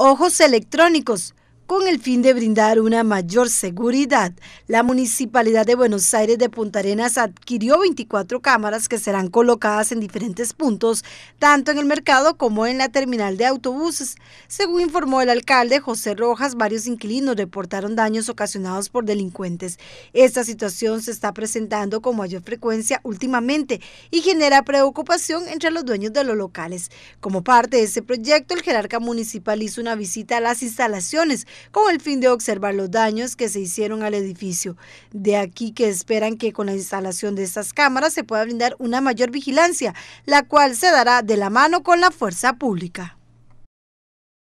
ojos electrónicos con el fin de brindar una mayor seguridad, la Municipalidad de Buenos Aires de Punta Arenas adquirió 24 cámaras que serán colocadas en diferentes puntos, tanto en el mercado como en la terminal de autobuses. Según informó el alcalde José Rojas, varios inquilinos reportaron daños ocasionados por delincuentes. Esta situación se está presentando con mayor frecuencia últimamente y genera preocupación entre los dueños de los locales. Como parte de ese proyecto, el jerarca municipal hizo una visita a las instalaciones con el fin de observar los daños que se hicieron al edificio. De aquí que esperan que con la instalación de estas cámaras se pueda brindar una mayor vigilancia, la cual se dará de la mano con la fuerza pública.